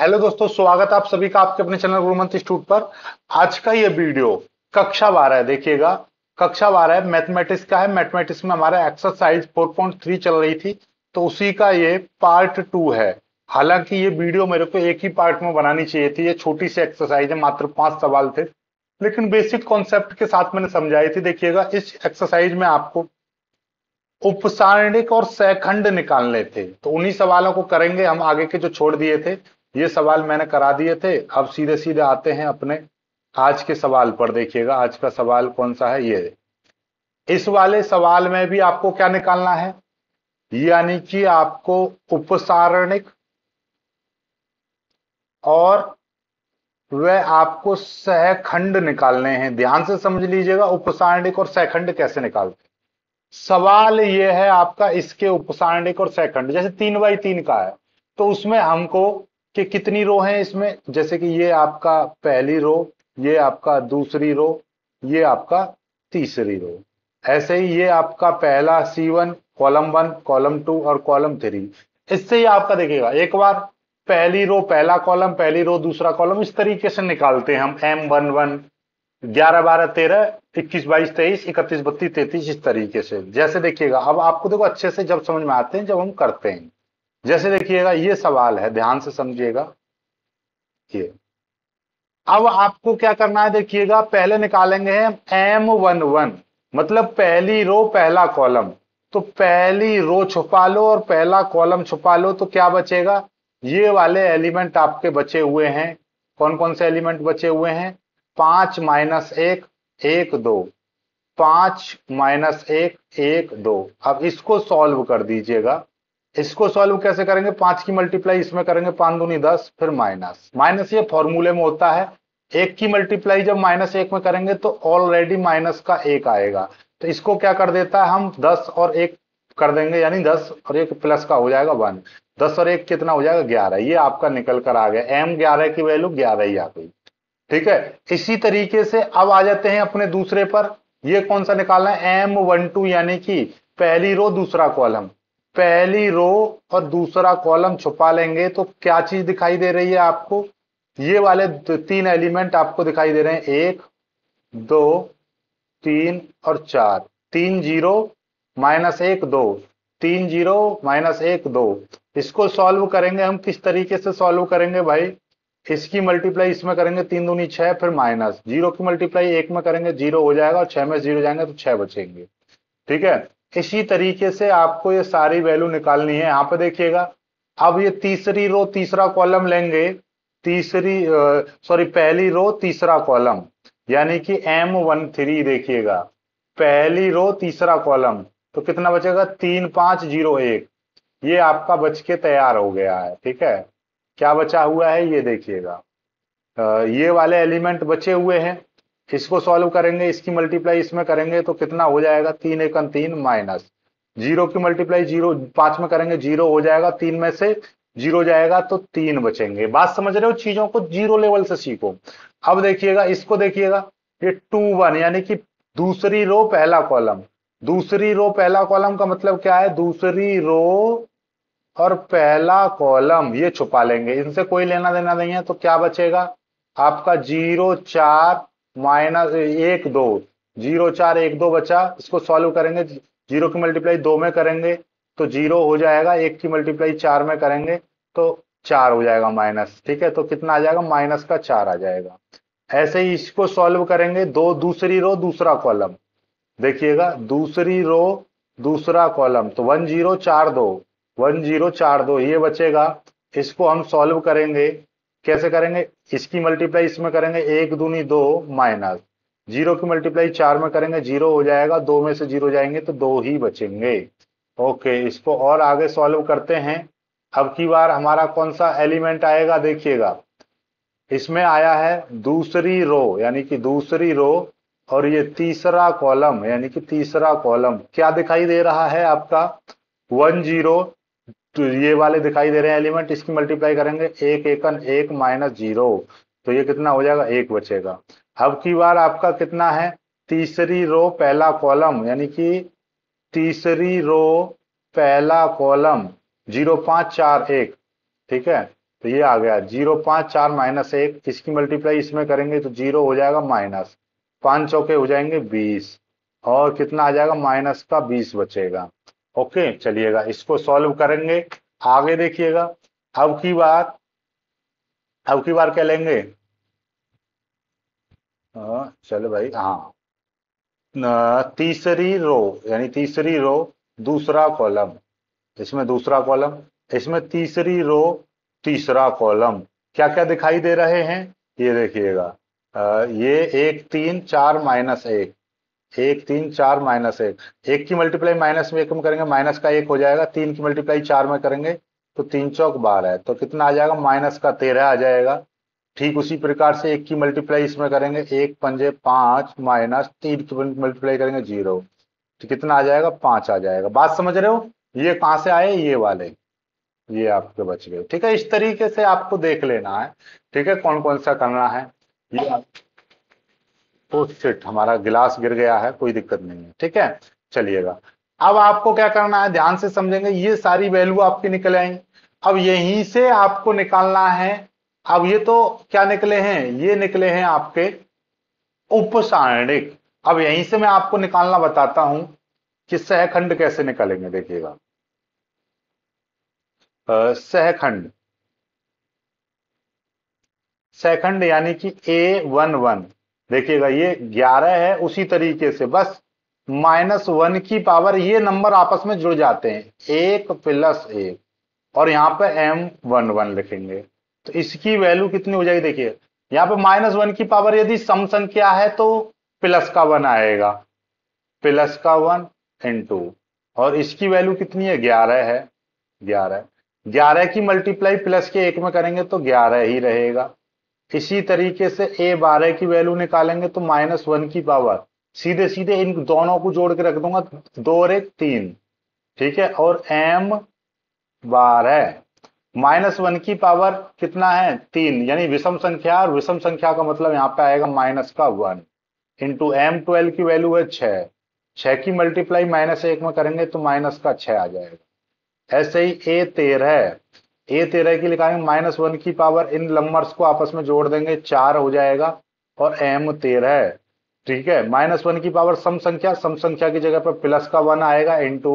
hello दोस्तों स्वागत है आप सभी का आपके अपने चैनल गुरुमंत इंस्टीट्यूट पर आज का ये वीडियो कक्षा बारह है देखिएगा कक्षा बारह है मैथमेटिक्स का है मैथमेटिक्स में हमारा एक्सरसाइज 4.3 चल रही थी तो उसी का ये पार्ट टू है हालांकि ये वीडियो मेरे को एक ही पार्ट में बनानी चाहिए थी ये छोटी सी एक्सरसाइज है मात्र पांच सवाल थे लेकिन बेसिक कॉन्सेप्ट के साथ मैंने समझाई थी देखिएगा इस एक्सरसाइज में आपको उपसारणिक और सैखंड निकालने थे तो उन्हीं सवालों को करेंगे हम आगे के जो छोड़ दिए थे ये सवाल मैंने करा दिए थे अब सीधे सीधे आते हैं अपने आज के सवाल पर देखिएगा आज का सवाल कौन सा है ये इस वाले सवाल में भी आपको क्या निकालना है यानी कि आपको उपसारणिक और वह आपको सहखंड निकालने हैं ध्यान से समझ लीजिएगा उपसारणिक और सहखंड कैसे निकालते सवाल यह है आपका इसके उपसारणिक और सहखंड जैसे तीन बाई तीन का है तो उसमें हमको कि कितनी रो हैं इसमें जैसे कि ये आपका पहली रो ये आपका दूसरी रो ये आपका तीसरी रो ऐसे ही ये आपका पहला C one column one column two और कॉलम थ्री इससे ही आपका देखिएगा एक बार पहली रो पहला कॉलम पहली रो दूसरा कॉलम इस तरीके से निकालते हैं हम एम वन वन ग्यारह बारह तेरह इक्कीस बाईस तेईस इकतीस बत्तीस तैतीस इस तरीके से जैसे देखिएगा अब आपको देखो अच्छे से जब समझ में आते हैं जब हम करते हैं जैसे देखिएगा ये सवाल है ध्यान से समझिएगा ये अब आपको क्या करना है देखिएगा पहले निकालेंगे एम वन वन मतलब पहली रो पहला कॉलम तो पहली रो छुपा लो और पहला कॉलम छुपा लो तो क्या बचेगा ये वाले एलिमेंट आपके बचे हुए हैं कौन कौन से एलिमेंट बचे हुए हैं पांच माइनस एक एक दो पांच माइनस एक एक दो अब इसको सॉल्व कर दीजिएगा इसको सॉल्व कैसे करेंगे पांच की मल्टीप्लाई इसमें करेंगे पांच दूनी दस फिर माइनस माइनस ये फॉर्मूले में होता है एक की मल्टीप्लाई जब माइनस एक में करेंगे तो ऑलरेडी माइनस का एक आएगा तो इसको क्या कर देता है हम दस और एक कर देंगे यानी दस और एक प्लस का हो जाएगा वन दस और एक कितना हो जाएगा ग्यारह ये आपका निकल कर आ गया एम ग्यारह की वैल्यू ग्यारह ही आ गई ठीक है इसी तरीके से अब आ जाते हैं अपने दूसरे पर ये कौन सा निकालना है एम वन टू यानी कि पहली रो दूसरा कॉलम पहली रो और दूसरा कॉलम छुपा लेंगे तो क्या चीज दिखाई दे रही है आपको ये वाले तीन एलिमेंट आपको दिखाई दे रहे हैं एक दो तीन और चार तीन जीरो माइनस एक दो तीन जीरो माइनस एक दो इसको सॉल्व करेंगे हम किस तरीके से सॉल्व करेंगे भाई इसकी मल्टीप्लाई इसमें करेंगे तीन दूनी छह फिर माइनस जीरो की मल्टीप्लाई एक में करेंगे जीरो हो जाएगा और छह में जीरो जाएंगे तो छह बचेंगे ठीक है इसी तरीके से आपको ये सारी वैल्यू निकालनी है यहाँ पे देखिएगा अब ये तीसरी रो तीसरा कॉलम लेंगे तीसरी सॉरी पहली रो तीसरा कॉलम यानी कि एम वन थ्री देखिएगा पहली रो तीसरा कॉलम तो कितना बचेगा तीन पांच जीरो एक ये आपका बच के तैयार हो गया है ठीक है क्या बचा हुआ है ये देखिएगा ये वाले एलिमेंट बचे हुए हैं इसको सॉल्व करेंगे इसकी मल्टीप्लाई इसमें करेंगे तो कितना हो जाएगा तीन एक तीन माइनस जीरो की मल्टीप्लाई जीरो पांच में करेंगे जीरो हो जाएगा तीन में से जीरो जाएगा तो तीन बचेंगे बात समझ रहे हो चीजों को जीरो लेवल से सीखो अब देखिएगा इसको देखिएगा ये टू वन यानी कि दूसरी रो पहला कॉलम दूसरी रो पहला कॉलम का मतलब क्या है दूसरी रो और पहला कॉलम ये छुपा लेंगे इनसे कोई लेना देना नहीं है तो क्या बचेगा आपका जीरो चार माइनस एक दो जीरो चार एक दो बचा इसको सॉल्व करेंगे जीरो की मल्टीप्लाई दो में करेंगे तो जीरो हो जाएगा एक की मल्टीप्लाई चार में करेंगे तो चार हो जाएगा माइनस ठीक है तो कितना आ जाएगा माइनस का चार आ जाएगा ऐसे ही इसको सॉल्व करेंगे दो दूसरी रो दूसरा कॉलम देखिएगा दूसरी रो दूसरा कॉलम तो वन जीरो चार दो वन जीरो चार दो ये बचेगा इसको हम सॉल्व करेंगे कैसे करेंगे इसकी मल्टीप्लाई इसमें करेंगे एक दूनी दो माइनस जीरो की मल्टीप्लाई चार में करेंगे जीरो हो जाएगा दो में से जीरो जाएंगे तो दो ही बचेंगे ओके इसको और आगे सॉल्व करते हैं अब की बार हमारा कौन सा एलिमेंट आएगा देखिएगा इसमें आया है दूसरी रो यानी कि दूसरी रो और ये तीसरा कॉलम यानी कि तीसरा कॉलम क्या दिखाई दे रहा है आपका वन जीरो तो ये वाले दिखाई दे रहे हैं एलिमेंट इसकी मल्टीप्लाई करेंगे एक एकन एक माइनस जीरो तो ये कितना हो जाएगा एक बचेगा अब की बार आपका कितना है तीसरी रो पहला कॉलम यानी कि तीसरी रो पहला कॉलम जीरो पांच चार एक ठीक है तो ये आ गया जीरो पांच चार माइनस एक इसकी मल्टीप्लाई इसमें करेंगे तो जीरो हो जाएगा माइनस पांच चौके हो जाएंगे बीस और कितना आ जाएगा माइनस का बीस बचेगा ओके चलिएगा इसको सॉल्व करेंगे आगे देखिएगा अब की बार अब की बार क्या लेंगे हाँ, चलो भाई हाँ तीसरी रो यानी तीसरी रो दूसरा कॉलम इसमें दूसरा कॉलम इसमें तीसरी रो तीसरा कॉलम क्या क्या दिखाई दे रहे हैं ये देखिएगा ये एक तीन चार माइनस एक एक तीन चार माइनस एक एक की मल्टीप्लाई माइनस में एक में करेंगे माइनस का एक हो जाएगा तीन की मल्टीप्लाई चार में करेंगे तो तीन चौक बारह है तो कितना आ जाएगा माइनस का तेरह आ जाएगा ठीक उसी प्रकार से एक की मल्टीप्लाई इसमें करेंगे एक पंजे पांच माइनस तीन की मल्टीप्लाई करेंगे जीरो तो कितना आ जाएगा पांच आ जाएगा बात समझ रहे हो ये कहां से आए ये वाले ये आपके बच गए ठीक है इस तरीके से आपको देख लेना है ठीक है कौन कौन सा करना है ये आप ओ हमारा गिलास गिर गया है कोई दिक्कत नहीं है ठीक है चलिएगा अब आपको क्या करना है ध्यान से समझेंगे ये सारी वैल्यू आपकी निकल आई अब यहीं से आपको निकालना है अब ये तो क्या निकले हैं ये निकले हैं आपके उपसारणिक अब यहीं से मैं आपको निकालना बताता हूं कि सहखंड कैसे निकालेंगे देखिएगा सहखंड सहखंड यानी कि ए वन वन देखिएगा ये ग्यारह है उसी तरीके से बस माइनस वन की पावर ये नंबर आपस में जुड़ जाते हैं एक प्लस एक और यहाँ पे एम वन वन लिखेंगे तो इसकी वैल्यू कितनी हो जाएगी देखिए यहाँ पे माइनस वन की पावर यदि सम संख्या है तो प्लस का वन आएगा प्लस का वन टू और इसकी वैल्यू कितनी है ग्यारह है ग्यारह ग्यारह की मल्टीप्लाई प्लस के एक में करेंगे तो ग्यारह ही रहेगा इसी तरीके से ए बारह की वैल्यू निकालेंगे तो माइनस वन की पावर सीधे सीधे इन दोनों को जोड़ के रख दूंगा दो और एक तीन ठीक है और एम बारह माइनस वन की पावर कितना है तीन यानी विषम संख्या और विषम संख्या का मतलब यहाँ पे आएगा माइनस का वन इंटू एम ट्वेल्व की वैल्यू है छह छह की मल्टीप्लाई माइनस एक में करेंगे तो माइनस का छ आ जाएगा ऐसे ही ए तेरह ए तेरह की लिखाएंगे माइनस वन की पावर इन लंबर्स को आपस में जोड़ देंगे चार हो जाएगा और एम तेरह ठीक है माइनस वन की पावर सम संख्या सम संख्या की जगह पर प्लस का वन आएगा टू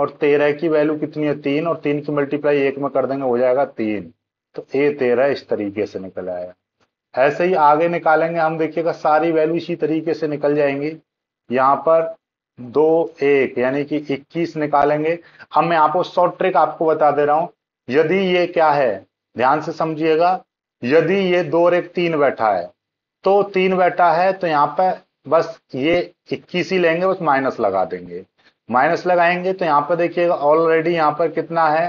और तेरह की वैल्यू कितनी है तीन और तीन की मल्टीप्लाई एक में कर देंगे हो जाएगा तीन तो ए तेरह इस तरीके से निकल आया ऐसे ही आगे निकालेंगे हम देखिएगा सारी वैल्यू इसी तरीके से निकल जाएंगी यहाँ पर दो एक यानी कि इक्कीस निकालेंगे हम मैं आपको शॉर्ट ट्रिक आपको बता दे रहा हूं यदि ये क्या है ध्यान से समझिएगा यदि ये दो और एक तीन बैठा है तो तीन बैठा है तो यहाँ पे बस ये इक्कीस ही लेंगे बस माइनस लगा देंगे माइनस लगाएंगे तो यहाँ पर देखिएगा ऑलरेडी यहाँ पर कितना है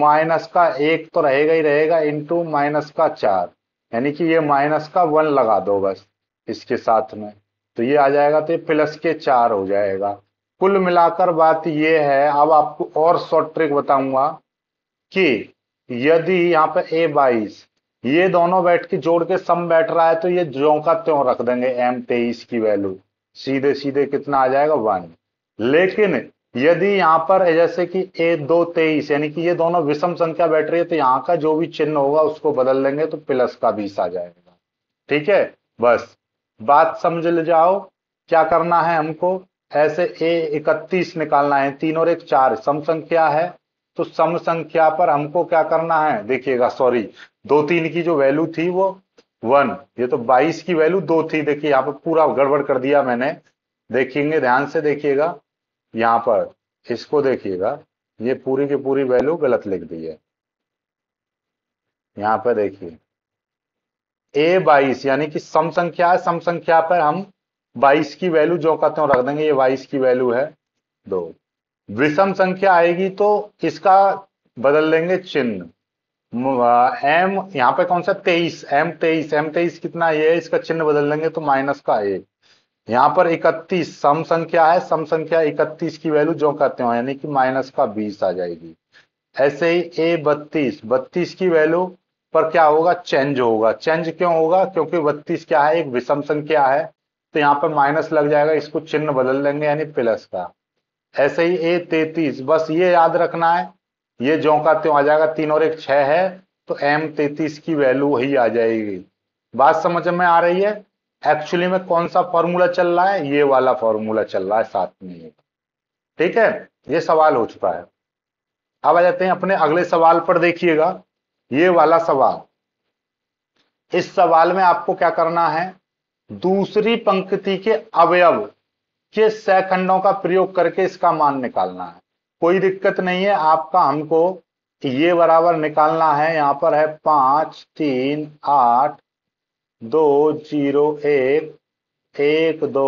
माइनस का एक तो रहेगा ही रहेगा इंटू माइनस का चार यानी कि ये माइनस का वन लगा दो बस इसके साथ में तो ये आ जाएगा तो ये प्लस के चार हो जाएगा कुल मिलाकर बात ये है अब आपको और शॉर्ट ट्रिक बताऊंगा कि यदि यहाँ पे ए बाईस ये दोनों बैठ के जोड़ के सम बैठ रहा है तो ये ज्यो का त्यों रख देंगे एम तेईस की वैल्यू सीधे सीधे कितना आ जाएगा वन लेकिन यदि यहाँ पर जैसे कि ए दो तेईस यानी कि ये दोनों विषम संख्या बैठ रही है तो यहाँ का जो भी चिन्ह होगा उसको बदल लेंगे तो प्लस का बीस आ जाएगा ठीक है बस बात समझ ले जाओ क्या करना है हमको ऐसे ए इकतीस निकालना है तीन और एक चार सम संख्या है तो सम संख्या पर हमको क्या करना है देखिएगा सॉरी दो तीन की जो वैल्यू थी वो वन ये तो बाईस की वैल्यू दो थी देखिए यहाँ पर पूरा गड़बड़ कर दिया मैंने देखेंगे ध्यान से देखिएगा यहाँ पर इसको देखिएगा ये पूरी की पूरी वैल्यू गलत लिख दी है यहाँ पर देखिए ए बाईस यानी कि सम संख्या है सम संख्या पर हम बाईस की वैल्यू जो कहते हैं रख देंगे ये बाईस की वैल्यू है दो विषम संख्या आएगी तो इसका बदल देंगे चिन्ह एम यहाँ पे कौन सा तेईस एम तेईस एम तेईस कितना ये है इसका चिन्ह बदल देंगे तो माइनस का ए यहाँ पर इकतीस सम संख्या है सम संख्या इकतीस की वैल्यू जो कहते हो यानी कि माइनस का बीस आ जाएगी ऐसे ही ए बत्तीस बत्तीस की वैल्यू पर क्या होगा चेंज होगा चेंज क्यों होगा क्योंकि बत्तीस क्या है एक विषम संख्या है तो यहाँ पर माइनस लग जाएगा इसको चिन्ह बदल लेंगे यानी प्लस का ऐसे ही ए तैतीस बस ये याद रखना है ये जो का त्यों आ जाएगा तीन और एक छह है तो एम तैतीस की वैल्यू वही आ जाएगी बात समझ में आ रही है एक्चुअली में कौन सा फॉर्मूला चल रहा है ये वाला फॉर्मूला चल रहा है साथ में ठीक है ये सवाल हो चुका है अब आ जाते हैं अपने अगले सवाल पर देखिएगा ये वाला सवाल इस सवाल में आपको क्या करना है दूसरी पंक्ति के अवयव किस सहखंडों का प्रयोग करके इसका मान निकालना है कोई दिक्कत नहीं है आपका हमको ये बराबर निकालना है यहाँ पर है पांच तीन आठ दो जीरो एक एक दो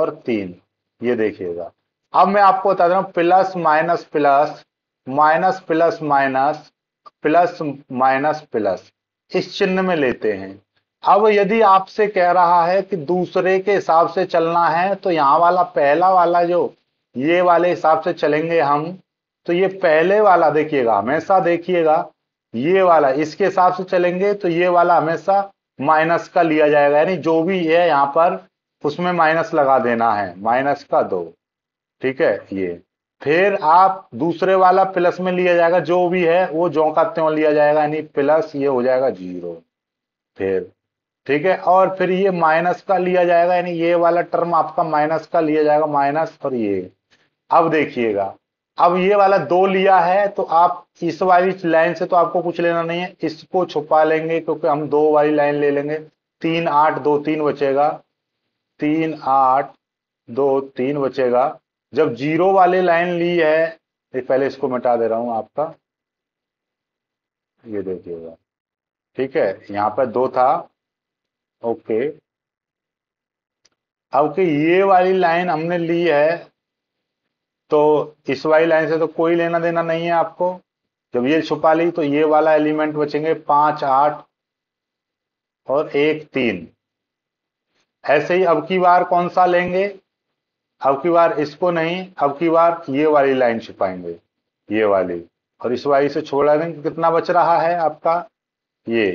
और तीन ये देखिएगा अब मैं आपको बता रहा हूं plus minus plus minus plus minus plus minus plus इस चिन्ह में लेते हैं अब यदि आपसे कह रहा है कि दूसरे के हिसाब से चलना है तो यहाँ वाला पहला वाला जो ये वाले हिसाब से चलेंगे हम तो ये पहले वाला देखिएगा हमेशा देखिएगा ये वाला इसके हिसाब से चलेंगे तो ये वाला हमेशा माइनस का लिया जाएगा यानी जो भी है यहाँ पर उसमें माइनस लगा देना है माइनस का दो ठीक है ये फिर आप दूसरे वाला प्लस में लिया जाएगा जो भी है वो जो का त्यों लिया जाएगा यानी प्लस ये हो जाएगा जीरो फिर ठीक है और फिर ये माइनस का लिया जाएगा यानी ये वाला टर्म आपका माइनस का लिया जाएगा माइनस और ये अब देखिएगा अब ये वाला दो लिया है तो आप इस वाली लाइन से तो आपको कुछ लेना नहीं है इसको छुपा लेंगे क्योंकि हम दो वाली लाइन ले लेंगे तीन आठ दो तीन बचेगा तीन आठ दो तीन बचेगा जब जीरो वाले लाइन ली है पहले इसको मिटा दे रहा हूं आपका ये देखिएगा ठीक है यहां पर दो था ओके ओके ये वाली लाइन हमने ली है तो इस वाली लाइन से तो कोई लेना देना नहीं है आपको जब ये छुपा ली तो ये वाला एलिमेंट बचेंगे पांच आठ और एक तीन ऐसे ही अब की बार कौन सा लेंगे अब की बार इसको नहीं अब की बार ये वाली लाइन छुपाएंगे ये वाली और इस वाली से छोड़ा देंगे कितना बच रहा है आपका ये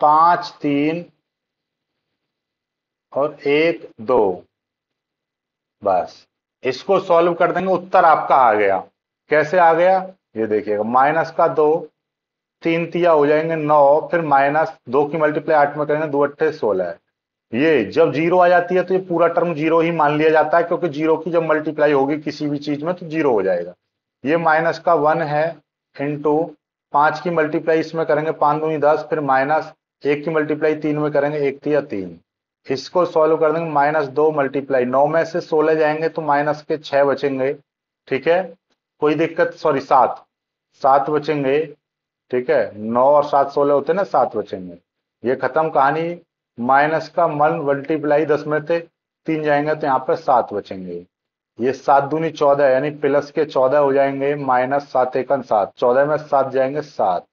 पांच तीन और एक दो बस इसको सॉल्व कर देंगे उत्तर आपका आ गया कैसे आ गया ये देखिएगा माइनस का दो तीन तिया हो जाएंगे नौ फिर माइनस दो की मल्टीप्लाई आठ में करेंगे दो अट्ठे सोलह ये जब जीरो आ जाती है तो ये पूरा टर्म जीरो ही मान लिया जाता है क्योंकि जीरो की जब मल्टीप्लाई होगी किसी भी चीज में तो जीरो हो जाएगा ये माइनस का वन है इंटू पांच की मल्टीप्लाई इसमें करेंगे पांच दो दस फिर माइनस एक की मल्टीप्लाई तीन में करेंगे एक या तीन इसको सॉल्व कर देंगे माइनस दो मल्टीप्लाई नौ में से सोलह जाएंगे तो माइनस के छह बचेंगे ठीक है कोई दिक्कत सॉरी सात सात बचेंगे ठीक है नौ और सात सोलह होते ना सात बचेंगे ये खत्म कहानी माइनस का मन मल्टीप्लाई दस में थे तीन जाएंगे तो यहाँ पर सात बचेंगे ये सात दूनी चौदह यानी प्लस के चौदह हो जाएंगे माइनस सात एकन सात चौदह में सात जाएंगे सात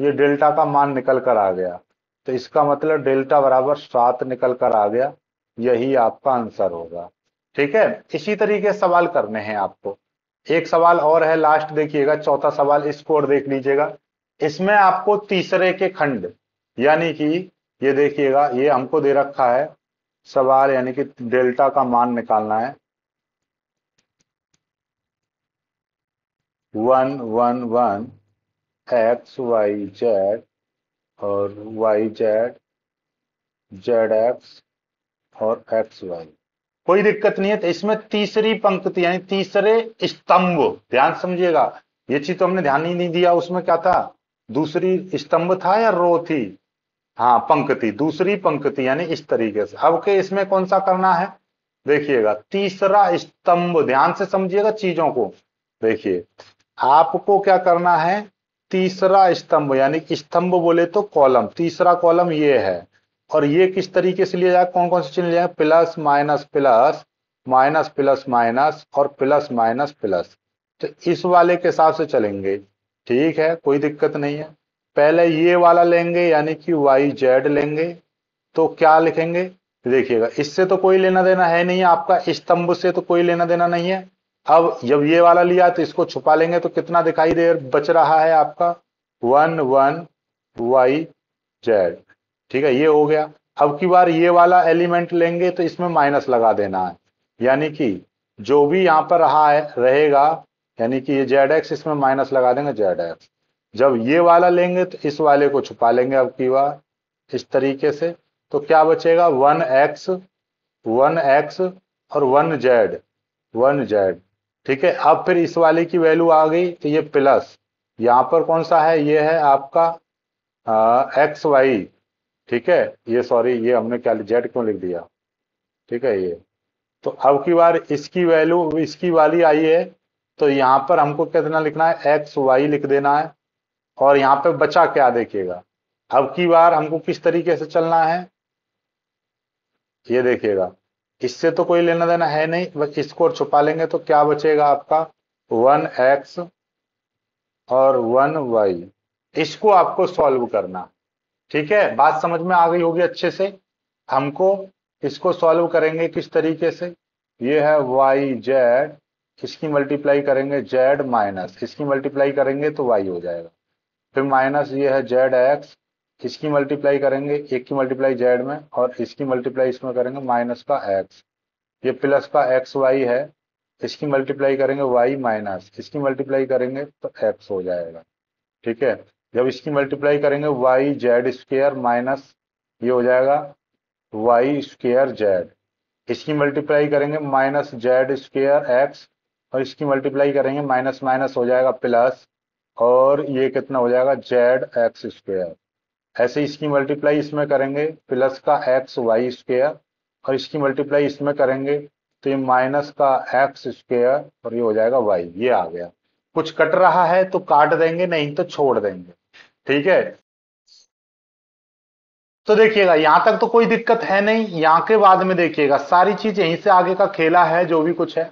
ये डेल्टा का मान निकल कर आ गया तो इसका मतलब डेल्टा बराबर सात निकल कर आ गया यही आपका आंसर होगा ठीक है इसी तरीके सवाल करने हैं आपको एक सवाल और है लास्ट देखिएगा चौथा सवाल और देख लीजिएगा इसमें आपको तीसरे के खंड यानी कि ये देखिएगा ये हमको दे रखा है सवाल यानी कि डेल्टा का मान निकालना है one one one X Y Z और वाई जेड जेड एक्स और एक्स वाई कोई दिक्कत नहीं है तो इसमें तीसरी पंक्ति यानी तीसरे स्तंभ ध्यान समझिएगा ये चीज तो हमने ध्यान ही नहीं दिया उसमें क्या था दूसरी स्तंभ था या रो थी हाँ पंक्ति दूसरी पंक्ति यानी इस तरीके से अब के इसमें कौन सा करना है देखिएगा तीसरा स्तंभ ध्यान से समझिएगा चीजों को देखिए आपको क्या करना है तीसरा स्तंभ यानी कि स्तंभ बोले तो कॉलम तीसरा कॉलम ये है और ये किस तरीके से लिया जाए कौन कौन से चिन्ह लिया जाए plus minus plus minus plus minus और प्लस माइनस प्लस तो इस वाले के हिसाब से चलेंगे ठीक है कोई दिक्कत नहीं है पहले ये वाला लेंगे यानी कि वाई जेड लेंगे तो क्या लिखेंगे देखिएगा इससे तो कोई लेना देना है नहीं आपका स्तंभ से तो कोई लेना देना नहीं है अब जब ये वाला लिया तो इसको छुपा लेंगे तो कितना दिखाई दे बच रहा है आपका वन वन वाई जेड ठीक है ये हो गया अब की बार ये वाला एलिमेंट लेंगे तो इसमें माइनस लगा देना है यानी कि जो भी यहां पर रहा है रहेगा यानी कि ये जेड एक्स इसमें माइनस लगा देंगे जेड एक्स जब ये वाला लेंगे तो इस वाले को छुपा लेंगे अब की बार इस तरीके से तो क्या बचेगा वन एक्स वन एक्स और वन जेड वन जेड ठीक है अब फिर इस वाले की वैल्यू आ गई तो ये प्लस यहां पर कौन सा है ये है आपका एक्स वाई ठीक है ये सॉरी ये हमने क्या जेड क्यों लिख दिया ठीक है ये तो अब की बार इसकी वैल्यू इसकी वाली आई है तो यहां पर हमको कितना लिखना है एक्स वाई लिख देना है और यहाँ पर बचा क्या देखिएगा अब की बार हमको किस तरीके से चलना है ये देखिएगा इससे तो कोई लेना देना है नहीं बस इसको छुपा लेंगे तो क्या बचेगा आपका वन एक्स और वन वाई इसको आपको सॉल्व करना ठीक है बात समझ में आ गई होगी अच्छे से हमको इसको सॉल्व करेंगे किस तरीके से ये है वाई जेड इसकी मल्टीप्लाई करेंगे जेड माइनस इसकी मल्टीप्लाई करेंगे तो वाई हो जाएगा फिर माइनस ये है जेड एक्स इसकी मल्टीप्लाई करेंगे एक की मल्टीप्लाई जेड में और इसकी मल्टीप्लाई इसमें करेंगे माइनस का एक्स ये प्लस का एक्स वाई है इसकी मल्टीप्लाई करेंगे वाई माइनस इसकी मल्टीप्लाई करेंगे तो एक्स हो जाएगा ठीक है जब इसकी मल्टीप्लाई करेंगे वाई जेड स्क्र माइनस ये हो जाएगा वाई स्क्वेयर जेड इसकी मल्टीप्लाई करेंगे माइनस जेड स्क्वेयर एक्स और इसकी मल्टीप्लाई करेंगे माइनस माइनस हो जाएगा प्लस और ये कितना हो जाएगा जेड एक्स स्क्वेयर ऐसे इसकी मल्टीप्लाई इसमें करेंगे प्लस का एक्स वाई स्क्वेयर और इसकी मल्टीप्लाई इसमें करेंगे तो ये माइनस का एक्स स्क्वेयर और ये हो जाएगा वाई ये आ गया कुछ कट रहा है तो काट देंगे नहीं तो छोड़ देंगे ठीक है तो देखिएगा यहां तक तो कोई दिक्कत है नहीं यहाँ के बाद में देखिएगा सारी चीज यहीं से आगे का खेला है जो भी कुछ है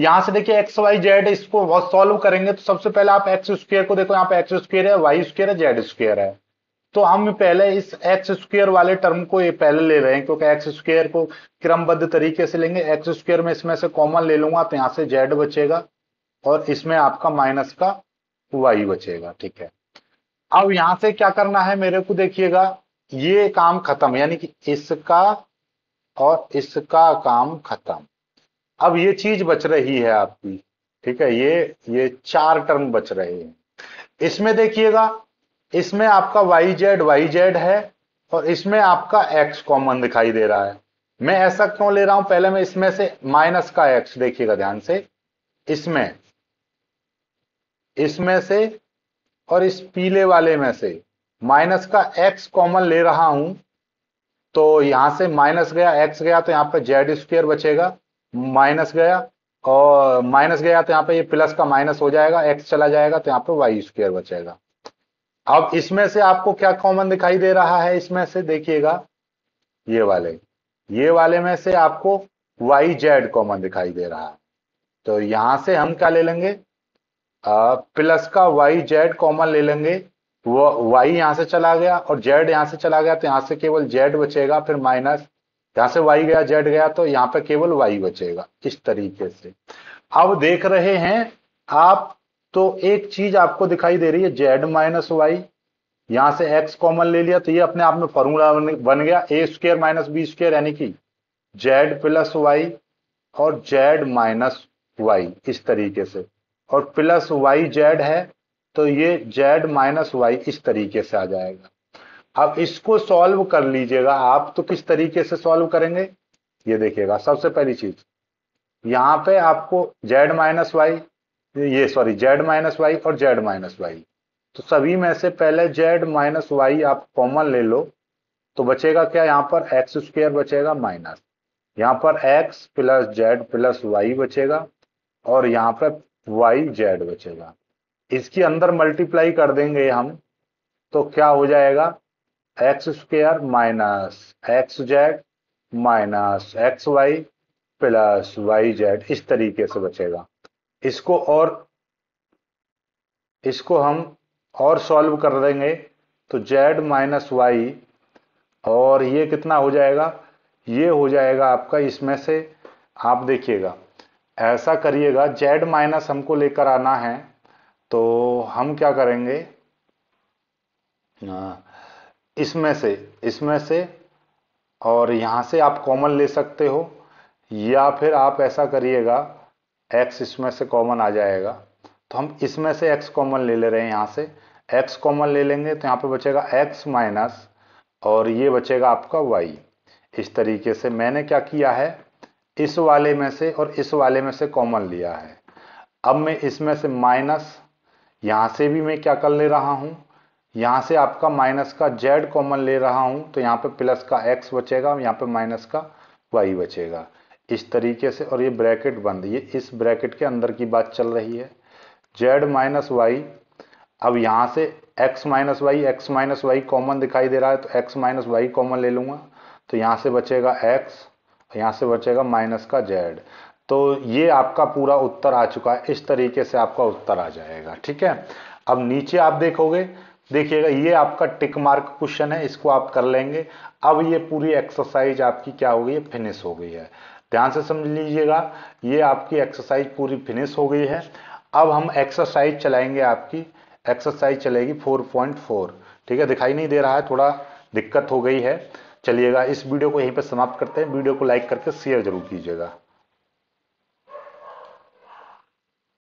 यहां से देखिए एक्स वाई जेड इसको सॉल्व करेंगे तो सबसे पहले आप एक्स स्क्र को देखो यहाँ पे एक्स स्क्र है वाई स्क्र है जेड स्क्र है तो हम पहले इस एक्स स्क्र वाले टर्म को ये पहले ले रहे हैं क्योंकि एक्स स्क्र को क्रमबद्ध तरीके से लेंगे एक्स स्क्र में इसमें से कॉमन ले लूंगा तो यहां से जेड बचेगा और इसमें आपका माइनस का वाई बचेगा ठीक है अब यहां से क्या करना है मेरे को देखिएगा ये काम खत्म यानी कि इसका और इसका काम खत्म अब ये चीज बच रही है आपकी ठीक है ये ये चार टर्म बच रहे हैं इसमें देखिएगा इसमें आपका वाई जेड वाई जेड है और इसमें आपका एक्स कॉमन दिखाई दे रहा है मैं ऐसा क्यों ले रहा हूं पहले मैं इसमें से माइनस का एक्स देखिएगा ध्यान से इसमें इसमें से और इस पीले वाले में से माइनस का एक्स कॉमन ले रहा हूं तो यहां से माइनस गया एक्स गया तो यहां पर जेड स्क्वेयर बचेगा माइनस गया और माइनस गया तो यहां पे ये प्लस का माइनस हो जाएगा एक्स चला जाएगा तो यहाँ पे वाई स्क्वेयर बचेगा अब इसमें से आपको क्या कॉमन दिखाई दे रहा है इसमें से देखिएगा ये वाले ये वाले में से आपको वाई जेड कॉमन दिखाई दे रहा है तो यहां से हम क्या ले लेंगे आ, प्लस का वाई जेड कॉमन ले लेंगे वो वाई यहां से चला गया और जेड यहां से चला गया तो यहां से केवल जेड बचेगा फिर माइनस यहां से वाई गया जेड गया तो यहां पर केवल वाई बचेगा इस तरीके से अब देख रहे हैं आप तो एक चीज आपको दिखाई दे रही है जेड माइनस वाई यहां से एक्स कॉमन ले लिया तो ये अपने आप में फॉर्मूला बन गया A square minus B square यानी कि जेड प्लस वाई और जेड माइनस वाई इस तरीके से और प्लस वाई जेड है तो ये जेड माइनस वाई इस तरीके से आ जाएगा अब इसको सॉल्व कर लीजिएगा आप तो किस तरीके से सॉल्व करेंगे ये देखिएगा सबसे पहली चीज यहां पे आपको जेड माइनस वाई ये सॉरी जेड माइनस वाई और जेड माइनस वाई तो सभी में से पहले जेड माइनस वाई आप कॉमन ले लो तो बचेगा क्या यहाँ पर एक्स स्क्वेयर बचेगा माइनस यहाँ पर X plus Z plus Y बचेगा और यहाँ पर वाई जेड बचेगा इसके अंदर मल्टीप्लाई कर देंगे हम तो क्या हो जाएगा X square minus X Z minus X Y plus Y Z इस तरीके से बचेगा इसको और इसको हम और सॉल्व कर देंगे तो जेड माइनस वाई और ये कितना हो जाएगा ये हो जाएगा आपका इसमें से आप देखिएगा ऐसा करिएगा जेड माइनस हमको लेकर आना है तो हम क्या करेंगे हाँ, इसमें से इसमें से और यहाँ से आप कॉमन ले सकते हो या फिर आप ऐसा करिएगा एक्स इसमें से कॉमन आ जाएगा तो हम इसमें से एक्स कॉमन ले ले रहे हैं यहाँ से एक्स कॉमन ले लेंगे तो यहाँ पे बचेगा एक्स माइनस और ये बचेगा आपका वाई इस तरीके से मैंने क्या किया है इस वाले में से और इस वाले में से कॉमन लिया है अब मैं इसमें से माइनस यहाँ से भी मैं क्या कर ले रहा हूँ यहाँ से आपका माइनस का जेड कॉमन ले रहा हूँ तो यहाँ पे प्लस का एक्स बचेगा यहाँ पे माइनस का वाई बचेगा इस तरीके से और ये ब्रैकेट बंद ये इस ब्रैकेट के अंदर की बात चल रही है जेड माइनस वाई अब यहाँ से X minus Y X minus Y common दिखाई दे रहा है तो एक्स माइनस वाई कॉमन ले लूँगा तो यहाँ से बचेगा एक्स यहाँ से बचेगा माइनस का जेड तो ये आपका पूरा उत्तर आ चुका है इस तरीके से आपका उत्तर आ जाएगा ठीक है अब नीचे आप देखोगे देखिएगा ये आपका टिक मार्क क्वेश्चन है इसको आप कर लेंगे अब ये पूरी एक्सरसाइज आपकी क्या हो गई है फिनिश हो गई है ध्यान से समझ लीजिएगा ये आपकी एक्सरसाइज पूरी फिनिश हो गई है अब हम एक्सरसाइज चलाएंगे आपकी एक्सरसाइज चलेगी 4.4 ठीक है दिखाई नहीं दे रहा है थोड़ा दिक्कत हो गई है चलिएगा इस वीडियो को यहीं पर समाप्त करते हैं वीडियो को लाइक करके शेयर जरूर कीजिएगा